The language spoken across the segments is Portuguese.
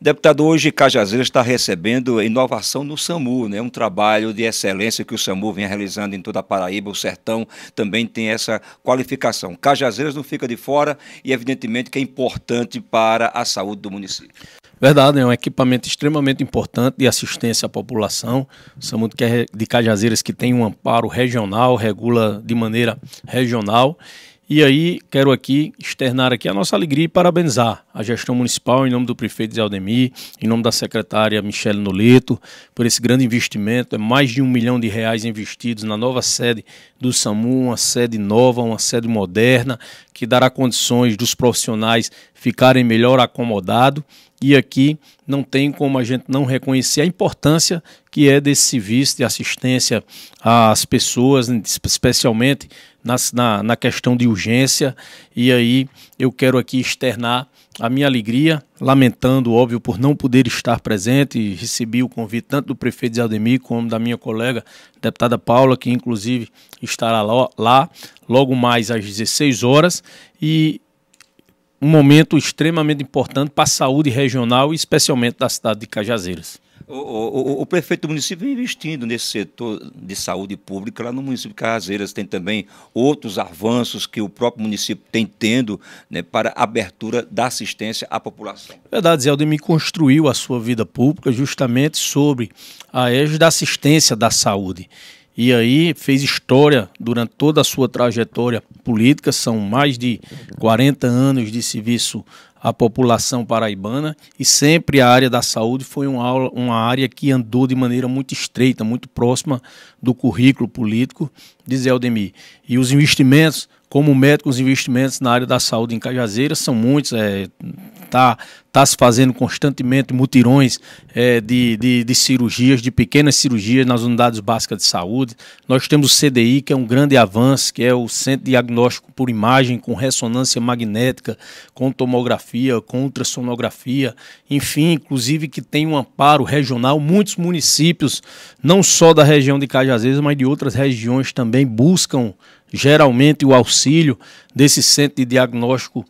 Deputado, hoje Cajazeiras está recebendo inovação no SAMU, né? um trabalho de excelência que o SAMU vem realizando em toda a Paraíba, o Sertão também tem essa qualificação. Cajazeiras não fica de fora e, evidentemente, que é importante para a saúde do município. Verdade, é um equipamento extremamente importante de assistência à população. O SAMU de Cajazeiras que tem um amparo regional, regula de maneira regional e aí, quero aqui externar aqui a nossa alegria e parabenizar a gestão municipal em nome do prefeito Zé Aldemir, em nome da secretária Michele Noleto, por esse grande investimento. É mais de um milhão de reais investidos na nova sede do SAMU, uma sede nova, uma sede moderna, que dará condições dos profissionais ficarem melhor acomodados. E aqui não tem como a gente não reconhecer a importância que é desse serviço de assistência às pessoas, especialmente na, na questão de urgência. E aí eu quero aqui externar a minha alegria, lamentando, óbvio, por não poder estar presente. Recebi o convite tanto do prefeito Zé Aldemir como da minha colega deputada Paula, que inclusive estará lá logo mais às 16 horas. E um momento extremamente importante para a saúde regional e especialmente da cidade de Cajazeiras. O, o, o, prefeito do município vem investindo nesse setor de saúde pública lá no município de Carraseiras. Tem também outros avanços que o próprio município tem tendo né, para abertura da assistência à população. É verdade, Zé Aldemir construiu a sua vida pública justamente sobre a égide da assistência da saúde. E aí fez história durante toda a sua trajetória política, são mais de 40 anos de serviço público a população paraibana e sempre a área da saúde foi uma, uma área que andou de maneira muito estreita, muito próxima do currículo político diz Zé Aldemir. E os investimentos, como médico, os investimentos na área da saúde em Cajazeira são muitos. É, tá, tá, se fazendo constantemente mutirões é, de, de, de, cirurgias, de pequenas cirurgias nas unidades básicas de saúde. Nós temos o CDI, que é um grande avanço, que é o Centro de Diagnóstico por Imagem, com ressonância magnética, com tomografia, com ultrassonografia, enfim, inclusive que tem um amparo regional. Muitos municípios, não só da região de Cajazeiras, Cajazeiras, mas de outras regiões também buscam geralmente o auxílio desse centro de diagnóstico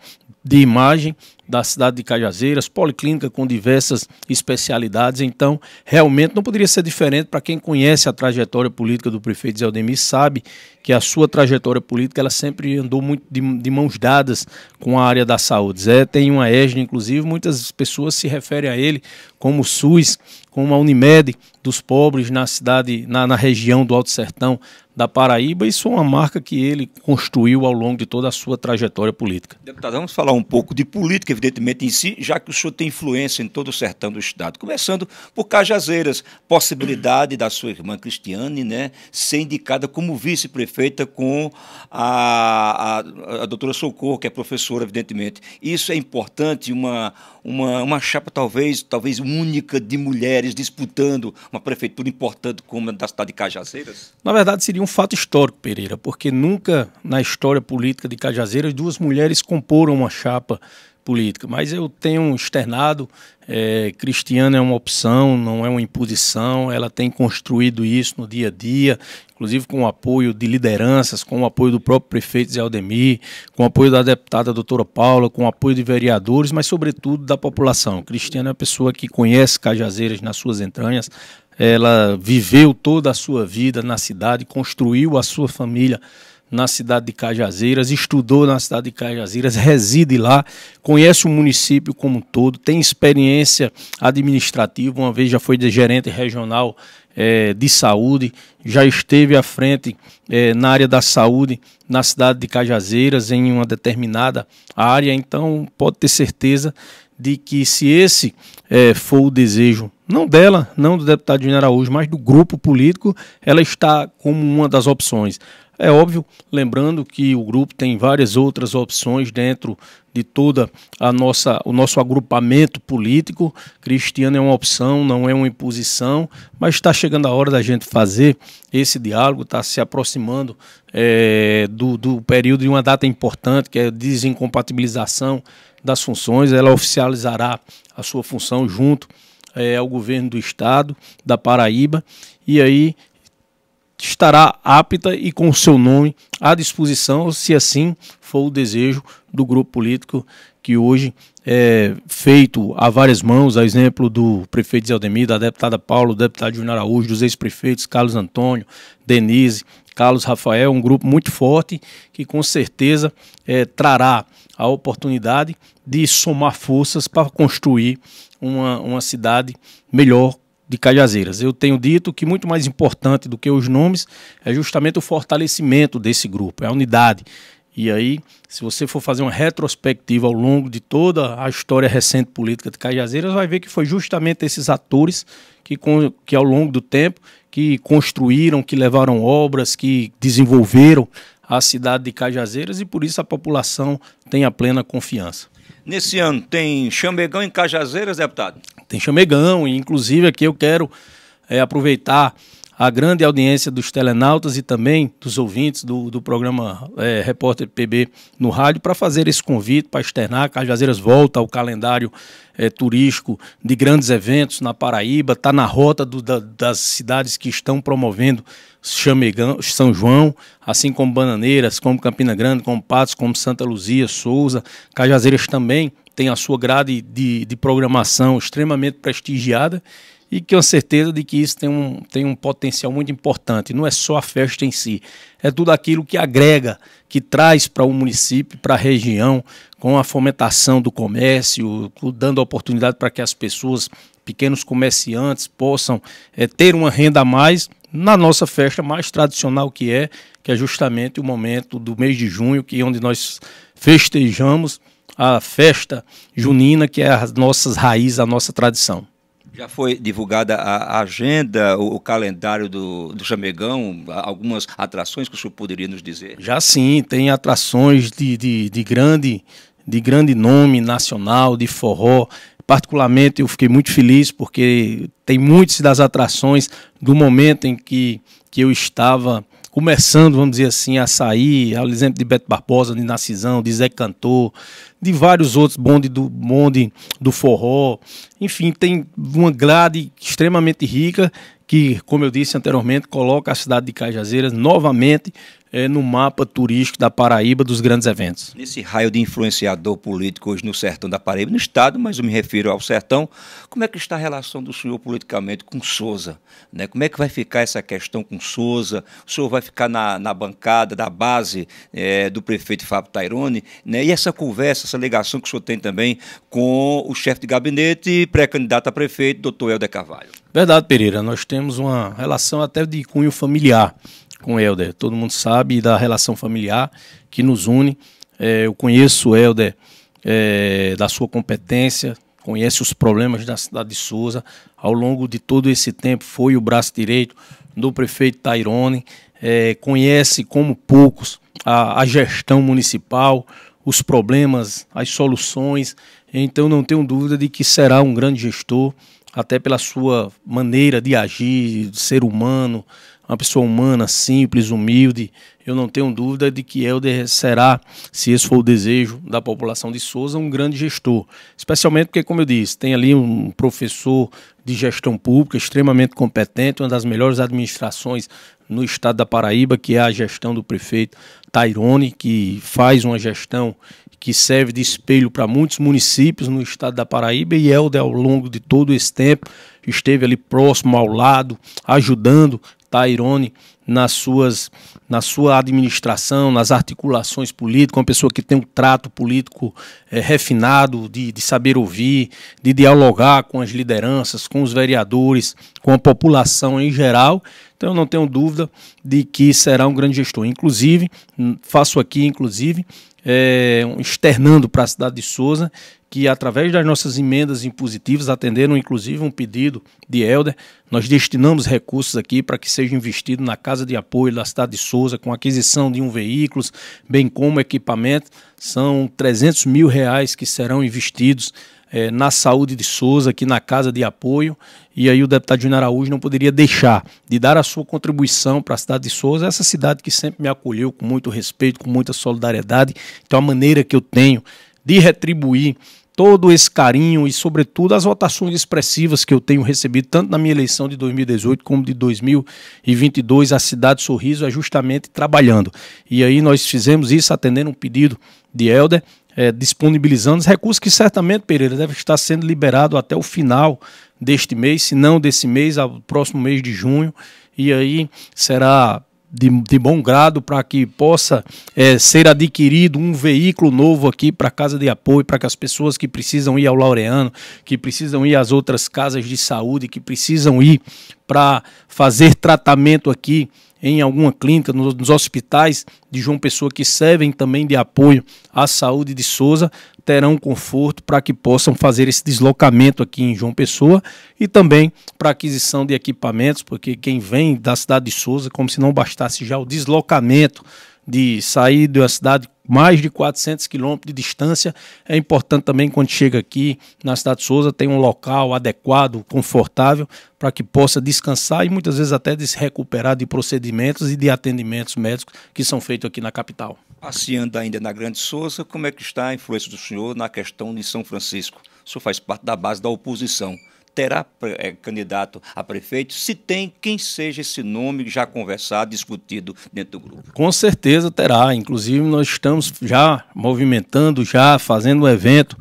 de imagem da cidade de Cajazeiras, policlínica com diversas especialidades. Então, realmente não poderia ser diferente para quem conhece a trajetória política do prefeito Zé sabe que a sua trajetória política ela sempre andou muito de, de mãos dadas com a área da saúde. Zé tem uma égide, inclusive, muitas pessoas se referem a ele como SUS com uma Unimed dos pobres na cidade, na, na região do Alto Sertão da Paraíba. Isso é uma marca que ele construiu ao longo de toda a sua trajetória política. Deputado, vamos falar um pouco de política, evidentemente, em si, já que o senhor tem influência em todo o sertão do Estado. Começando por Cajazeiras, possibilidade da sua irmã Cristiane né, ser indicada como vice-prefeita com a, a, a doutora Socorro, que é professora, evidentemente. Isso é importante, uma uma, uma chapa talvez, talvez única de mulheres disputando uma prefeitura importante como a da cidade de Cajazeiras? Na verdade, seria um fato histórico, Pereira, porque nunca na história política de Cajazeiras duas mulheres comporam uma chapa política, mas eu tenho externado, é, Cristiano é uma opção, não é uma imposição, ela tem construído isso no dia a dia, inclusive com o apoio de lideranças, com o apoio do próprio prefeito Zé Aldemir, com o apoio da deputada doutora Paula, com o apoio de vereadores, mas sobretudo da população. Cristiano é uma pessoa que conhece Cajazeiras nas suas entranhas, ela viveu toda a sua vida na cidade, construiu a sua família na cidade de Cajazeiras, estudou na cidade de Cajazeiras, reside lá, conhece o município como um todo, tem experiência administrativa, uma vez já foi gerente regional é, de saúde, já esteve à frente é, na área da saúde na cidade de Cajazeiras, em uma determinada área, então pode ter certeza de que se esse é, for o desejo, não dela, não do deputado de Araújo, mas do grupo político, ela está como uma das opções. É óbvio, lembrando que o grupo tem várias outras opções dentro de toda a nossa o nosso agrupamento político. Cristiano é uma opção, não é uma imposição, mas está chegando a hora da gente fazer esse diálogo, está se aproximando é, do, do período de uma data importante, que é a desincompatibilização das funções. Ela oficializará a sua função junto é, ao governo do estado da Paraíba. E aí estará apta e com seu nome à disposição, se assim for o desejo do grupo político que hoje é feito a várias mãos, a exemplo do prefeito Zeldemir, da deputada Paulo, do deputado Júnior Araújo, dos ex-prefeitos Carlos Antônio, Denise, Carlos Rafael, um grupo muito forte que com certeza é, trará a oportunidade de somar forças para construir uma, uma cidade melhor de Cajazeiras. Eu tenho dito que muito mais importante do que os nomes é justamente o fortalecimento desse grupo, é a unidade. E aí, se você for fazer uma retrospectiva ao longo de toda a história recente política de Cajazeiras, vai ver que foi justamente esses atores que, que ao longo do tempo que construíram, que levaram obras, que desenvolveram a cidade de Cajazeiras e por isso a população tem a plena confiança. Nesse ano tem Chambegão em Cajazeiras, deputado? tem chamegão, e inclusive aqui eu quero é, aproveitar a grande audiência dos telenautas e também dos ouvintes do, do programa é, Repórter PB no rádio para fazer esse convite, para externar. Cajazeiras volta ao calendário é, turístico de grandes eventos na Paraíba, está na rota do, da, das cidades que estão promovendo Chamegão, São João, assim como Bananeiras, como Campina Grande, como Patos, como Santa Luzia, Souza. Cajazeiras também tem a sua grade de, de programação extremamente prestigiada e que tenho certeza de que isso tem um, tem um potencial muito importante. Não é só a festa em si, é tudo aquilo que agrega, que traz para o município, para a região, com a fomentação do comércio, dando oportunidade para que as pessoas, pequenos comerciantes, possam é, ter uma renda a mais na nossa festa mais tradicional que é, que é justamente o momento do mês de junho, que é onde nós festejamos a festa junina, que é as nossas raízes, a nossa tradição. Já foi divulgada a agenda, o, calendário do, do Jamegão, algumas atrações que o senhor poderia nos dizer? Já sim, tem atrações de, de, de grande, de grande nome nacional, de forró, particularmente eu fiquei muito feliz porque tem muitas das atrações do momento em que, que eu estava começando, vamos dizer assim, a sair, ao exemplo de Beto Barbosa, de Narcisão, de Zé Cantor, de vários outros, bonde do, bonde do forró. Enfim, tem uma grade extremamente rica que, como eu disse anteriormente, coloca a cidade de Cajazeiras novamente é, no mapa turístico da Paraíba dos grandes eventos. Nesse raio de influenciador político hoje no sertão da Paraíba, no estado, mas eu me refiro ao sertão, como é que está a relação do senhor politicamente com Souza? Né? Como é que vai ficar essa questão com Souza? O senhor vai ficar na, na bancada da base é, do prefeito Fábio Tairone? Né? E essa conversa, essa ligação que o senhor tem também com o chefe de gabinete e pré-candidato a prefeito, doutor Helder Carvalho? Verdade, Pereira. Nós temos uma relação até de cunho familiar com o Helder. Todo mundo sabe da relação familiar que nos une. É, eu conheço o Helder é, da sua competência, conhece os problemas da cidade de Souza. Ao longo de todo esse tempo, foi o braço direito do prefeito Tairone, é, conhece como poucos a, a gestão municipal, os problemas, as soluções. Então, não tenho dúvida de que será um grande gestor, até pela sua maneira de agir, de ser humano, uma pessoa humana, simples, humilde. Eu não tenho dúvida de que Helder será, se esse for o desejo da população de Souza, um grande gestor. Especialmente porque, como eu disse, tem ali um professor de gestão pública extremamente competente, uma das melhores administrações no estado da Paraíba, que é a gestão do prefeito Tairone, que faz uma gestão que serve de espelho para muitos municípios no estado da Paraíba e Helder, ao longo de todo esse tempo, esteve ali próximo, ao lado, ajudando Tairone nas suas na sua administração, nas articulações políticas, uma pessoa que tem um trato político é, refinado, de, de saber ouvir, de dialogar com as lideranças, com os vereadores, com a população em geral. Então eu não tenho dúvida de que será um grande gestor. Inclusive, faço aqui, inclusive, é, externando para a cidade de Souza, que através das nossas emendas impositivas, atenderam inclusive um pedido de Helder, nós destinamos recursos aqui para que seja investido na Casa de Apoio da cidade de Souza, com aquisição de um veículo, bem como equipamento. São 300 mil reais que serão investidos é, na saúde de Souza, aqui na Casa de Apoio. E aí o deputado Júnior Araújo não poderia deixar de dar a sua contribuição para a cidade de Souza, essa cidade que sempre me acolheu com muito respeito, com muita solidariedade. Então a maneira que eu tenho de retribuir todo esse carinho e, sobretudo, as votações expressivas que eu tenho recebido, tanto na minha eleição de 2018 como de 2022, a Cidade Sorriso é justamente trabalhando. E aí nós fizemos isso atendendo um pedido de Helder, é, disponibilizando os recursos que certamente, Pereira, deve estar sendo liberado até o final deste mês, se não desse mês, ao próximo mês de junho. E aí será de, de, bom grado para que possa é, ser adquirido um veículo novo aqui para a casa de apoio, para que as pessoas que precisam ir ao Laureano, que precisam ir às outras casas de saúde, que precisam ir para fazer tratamento aqui em alguma clínica, nos, nos hospitais de João Pessoa que servem também de apoio à saúde de Souza, terão conforto para que possam fazer esse deslocamento aqui em João Pessoa e também para aquisição de equipamentos, porque quem vem da cidade de Souza, como se não bastasse já o deslocamento de sair de uma cidade mais de 400 quilômetros de distância. É importante também quando chega aqui na cidade de Souza ter um local adequado, confortável para que possa descansar e muitas vezes até se recuperar de procedimentos e de atendimentos médicos que são feitos aqui na capital. Passeando ainda na Grande Souza, como é que está a influência do senhor na questão de São Francisco? O senhor faz parte da base da oposição terá é, candidato a prefeito? Se tem, quem seja esse nome já conversado, discutido dentro do grupo? Com certeza terá. Inclusive, nós estamos já movimentando, já fazendo o um evento,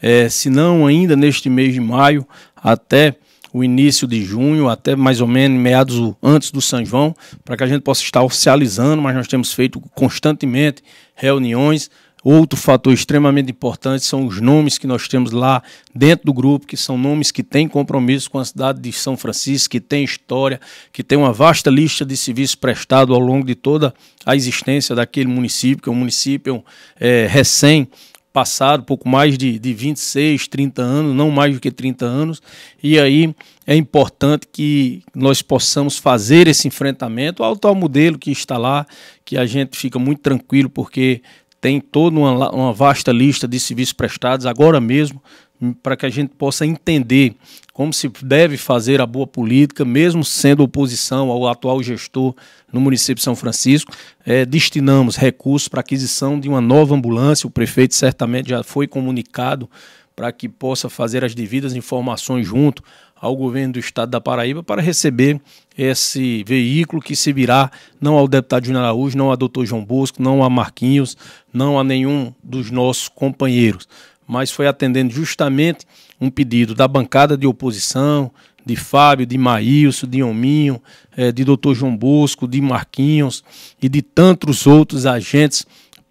é, se não ainda neste mês de maio, até o início de junho, até mais ou menos meados antes do São João, para que a gente possa estar oficializando, mas nós temos feito constantemente reuniões Outro fator extremamente importante são os nomes que nós temos lá dentro do grupo, que são nomes que têm compromisso com a cidade de São Francisco, que têm história, que têm uma vasta lista de serviços prestados ao longo de toda a existência daquele município, que é um município é, recém passado, pouco mais de, de 26, 30 anos, não mais do que 30 anos, e aí é importante que nós possamos fazer esse enfrentamento ao tal modelo que está lá, que a gente fica muito tranquilo porque tem toda uma, uma vasta lista de serviços prestados agora mesmo, hum, para que a gente possa entender como se deve fazer a boa política, mesmo sendo oposição ao atual gestor no município de São Francisco. É, destinamos recursos para aquisição de uma nova ambulância, o prefeito certamente já foi comunicado para que possa fazer as devidas informações junto ao governo do estado da Paraíba para receber esse veículo que se virá não ao deputado Júnior Araújo, não ao doutor João Bosco, não a Marquinhos, não a nenhum dos nossos companheiros, mas foi atendendo justamente um pedido da bancada de oposição, de Fábio, de Maílson, de Hominho, eh, de doutor João Bosco, de Marquinhos e de tantos outros agentes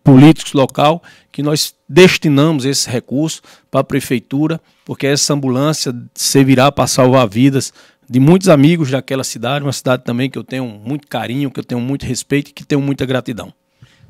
políticos local que nós destinamos esse recurso para a prefeitura, porque essa ambulância servirá para salvar vidas de muitos amigos daquela cidade, uma cidade também que eu tenho muito carinho, que eu tenho muito respeito e que tenho muita gratidão.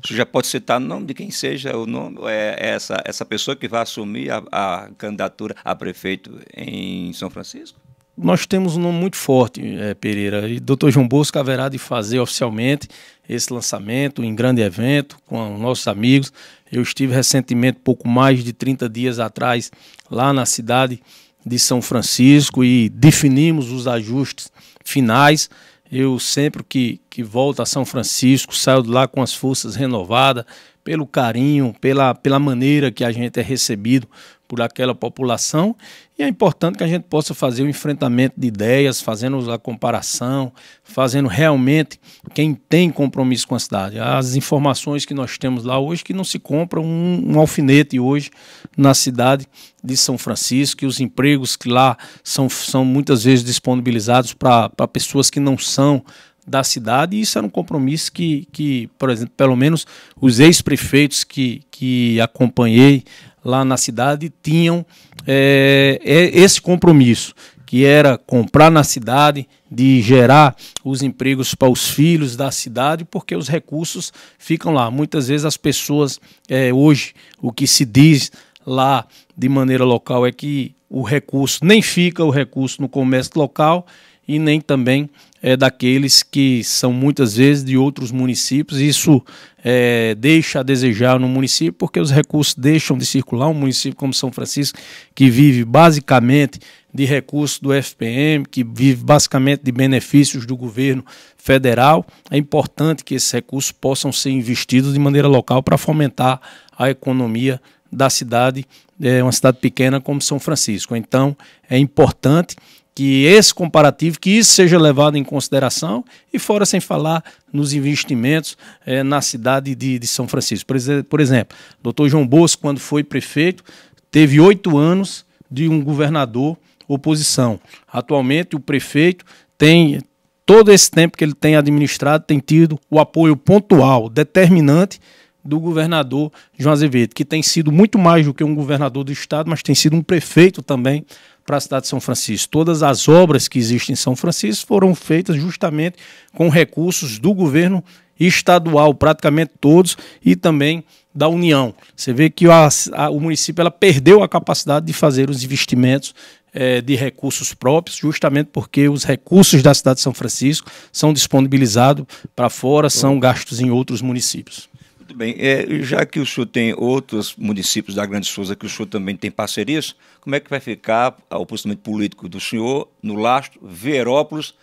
Você já pode citar o nome de quem seja o nome, é, é essa, essa pessoa que vai assumir a, a candidatura a prefeito em São Francisco? nós temos um nome muito forte, é, Pereira, e Dr. João Bosco haverá de fazer oficialmente esse lançamento em grande evento com nossos amigos. Eu estive recentemente, pouco mais de 30 dias atrás, lá na cidade de São Francisco e definimos os ajustes finais. Eu sempre que, que volto a São Francisco saio de lá com as forças renovadas, pelo carinho, pela, pela maneira que a gente é recebido por aquela população e é importante que a gente possa fazer o enfrentamento de ideias, fazendo a comparação, fazendo realmente quem tem compromisso com a cidade. As informações que nós temos lá hoje que não se compra um, um alfinete hoje na cidade de São Francisco, e os empregos que lá são, são muitas vezes disponibilizados para pessoas que não são da cidade, e isso era um compromisso que, que por exemplo, pelo menos os ex-prefeitos que, que acompanhei lá na cidade tinham é, esse compromisso, que era comprar na cidade, de gerar os empregos para os filhos da cidade, porque os recursos ficam lá. Muitas vezes as pessoas, é, hoje, o que se diz lá de maneira local é que o recurso nem fica o recurso no comércio local e nem também é, daqueles que são muitas vezes de outros municípios. Isso é, deixa a desejar no município, porque os recursos deixam de circular. Um município como São Francisco, que vive basicamente de recursos do FPM, que vive basicamente de benefícios do governo federal, é importante que esses recursos possam ser investidos de maneira local para fomentar a economia da cidade, é, uma cidade pequena como São Francisco. Então, é importante que esse comparativo, que isso seja levado em consideração, e fora sem falar nos investimentos é, na cidade de, de, São Francisco. Por, por exemplo, doutor João Bosco, quando foi prefeito, teve oito anos de um governador oposição. Atualmente, o prefeito tem, todo esse tempo que ele tem administrado, tem tido o apoio pontual, determinante do governador João Azevedo, que tem sido muito mais do que um governador do estado, mas tem sido um prefeito também para a cidade de São Francisco. Todas as obras que existem em São Francisco foram feitas justamente com recursos do governo estadual, praticamente todos, e também da União. Você vê que a, a, o município ela perdeu a capacidade de fazer os investimentos é, de recursos próprios, justamente porque os recursos da cidade de São Francisco são disponibilizados para fora, são gastos em outros municípios. Muito bem. É, já que o senhor tem outros municípios da Grande Souza que o senhor também tem parcerias, como é que vai ficar o posicionamento político do senhor no Lastro, Verópolis,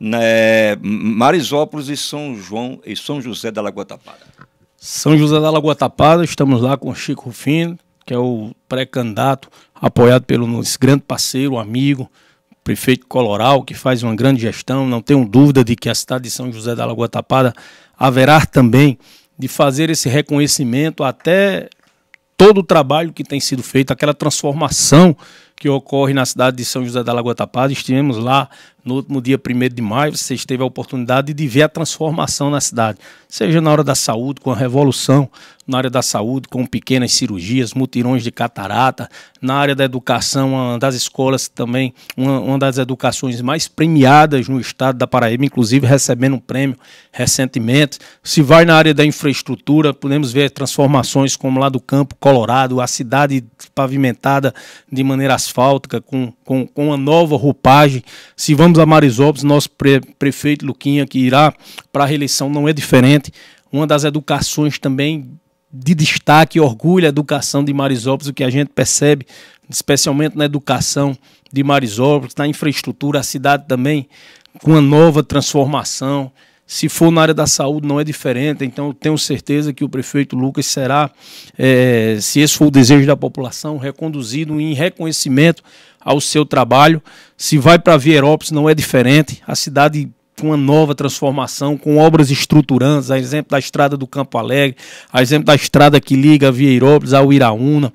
né, Marisópolis e São João e São José da Lagoa Tapada? São José da Lagoa Tapada, estamos lá com o Chico Rufino, que é o pré-candidato, apoiado pelo nosso grande parceiro, amigo, prefeito Coloral, que faz uma grande gestão. Não tenho dúvida de que a cidade de São José da Lagoa Tapada haverá também de fazer esse reconhecimento até todo o trabalho que tem sido feito, aquela transformação que ocorre na cidade de São José da Lagoa Tapada. Estivemos lá no último dia 1 de maio, vocês teve a oportunidade de ver a transformação na cidade, seja na hora da saúde, com a revolução na área da saúde, com pequenas cirurgias, mutirões de catarata, na área da educação, uma das escolas também, uma, uma das educações mais premiadas no estado da Paraíba, inclusive recebendo um prêmio recentemente. Se vai na área da infraestrutura, podemos ver transformações como lá do Campo Colorado, a cidade pavimentada de maneira asfáltica, com, com, com uma nova roupagem. Se vamos Chegamos a Marisópolis, nosso pre prefeito Luquinha, que irá para a reeleição, não é diferente. Uma das educações também de destaque, orgulho, a educação de Marisópolis, o que a gente percebe, especialmente na educação de Marisópolis, na infraestrutura, a cidade também com uma nova transformação. Se for na área da saúde, não é diferente. Então, eu tenho certeza que o prefeito Lucas será, é, se esse for o desejo da população, reconduzido em reconhecimento ao seu trabalho. Se vai para Vierópolis, não é diferente. A cidade com uma nova transformação, com obras estruturantes, a exemplo da estrada do Campo Alegre, a exemplo da estrada que liga a ao Iraúna,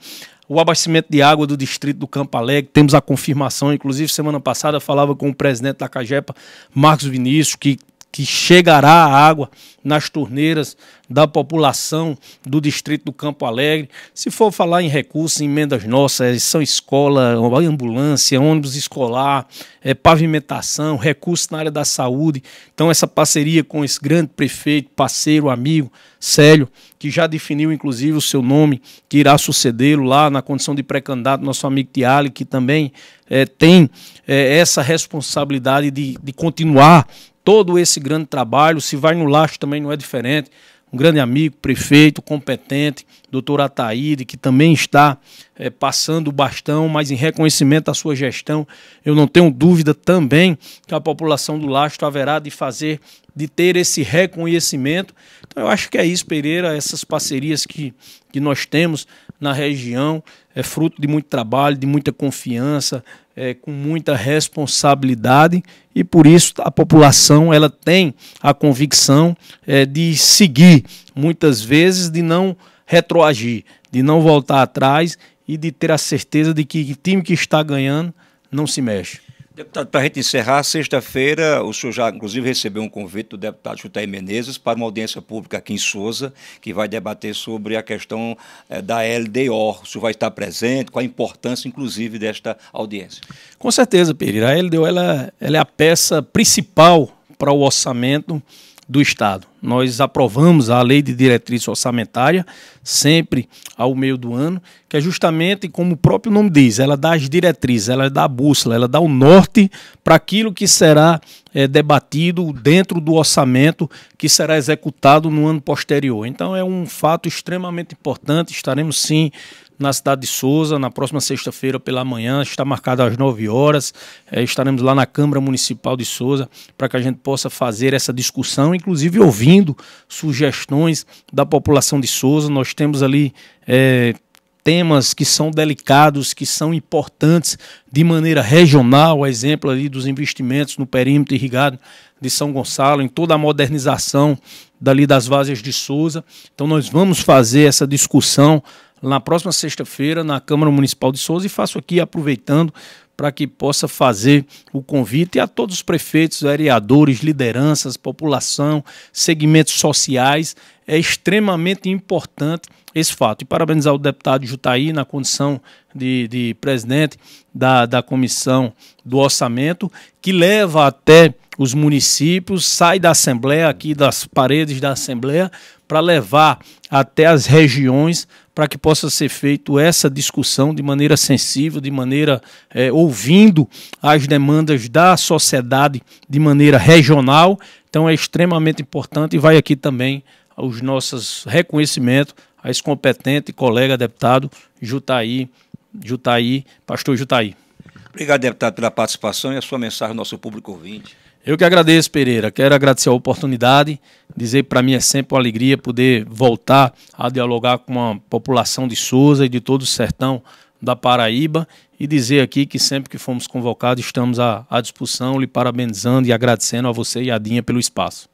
o abastecimento de água do distrito do Campo Alegre, temos a confirmação, inclusive semana passada falava com o presidente da Cajepa, Marcos Vinícius, que que chegará a água nas torneiras da população do distrito do Campo Alegre. Se for falar em recursos, emendas nossas, são escola, ambulância, ônibus escolar, é, pavimentação, recursos na área da saúde. Então, essa parceria com esse grande prefeito, parceiro, amigo, Célio, que já definiu inclusive o seu nome, que irá sucedê-lo lá na condição de pré-candidato, nosso amigo Tiali, que também é, tem é, essa responsabilidade de, de continuar todo esse grande trabalho. Se vai no Lacho também não é diferente. Um grande amigo, prefeito, competente, doutor Ataíde, que também está é, passando o bastão, mas em reconhecimento à sua gestão, eu não tenho dúvida também que a população do Lacho haverá de fazer, de ter esse reconhecimento. Então eu acho que é isso, Pereira, essas parcerias que, que nós temos na região, é fruto de muito trabalho, de muita confiança, é, com muita responsabilidade e por isso a população ela tem a convicção é, de seguir, muitas vezes de não retroagir, de não voltar atrás e de ter a certeza de que o time que está ganhando não se mexe. Deputado, para a gente encerrar, sexta-feira o senhor já, inclusive, recebeu um convite do deputado Chutaí Menezes para uma audiência pública aqui em Souza, que vai debater sobre a questão é, da LDO. O senhor vai estar presente, qual a importância, inclusive, desta audiência? Com certeza, Pereira. A LDO ela, ela é a peça principal para o orçamento do Estado. Nós aprovamos a Lei de Diretriz Orçamentária, sempre ao meio do ano, que é justamente como o próprio nome diz, ela dá as diretrizes, ela dá a bússola, ela dá o norte para aquilo que será é, debatido dentro do orçamento que será executado no ano posterior. Então é um fato extremamente importante, estaremos sim na cidade de Souza, na próxima sexta-feira pela manhã, está marcado às 9 horas. É, estaremos lá na Câmara Municipal de Souza para que a gente possa fazer essa discussão, inclusive ouvindo sugestões da população de Souza. Nós temos ali. É, temas que são delicados, que são importantes de maneira regional, a exemplo ali dos investimentos no perímetro irrigado de São Gonçalo, em toda a modernização dali das várzeas de Souza. Então nós vamos fazer essa discussão na próxima sexta-feira na Câmara Municipal de Souza e faço aqui aproveitando para que possa fazer o convite a todos os prefeitos, vereadores, lideranças, população, segmentos sociais. É extremamente importante esse fato. E parabenizar o deputado Jutaí na condição de, de presidente da, da comissão do orçamento, que leva até os municípios, sai da Assembleia, aqui das paredes da Assembleia, para levar até as regiões para que possa ser feita essa discussão de maneira sensível, de maneira é, ouvindo as demandas da sociedade de maneira regional. Então é extremamente importante e vai aqui também os nossos reconhecimentos a esse competente colega deputado Jutaí, Jutaí, pastor Jutaí. Obrigado, deputado, pela participação e a sua mensagem ao nosso público ouvinte. Eu que agradeço, Pereira. Quero agradecer a oportunidade, dizer para mim é sempre uma alegria poder voltar a dialogar com a população de Souza e de todo o sertão da Paraíba e dizer aqui que sempre que fomos convocados estamos à, à disposição, lhe parabenizando e agradecendo a você e a Dinha pelo espaço.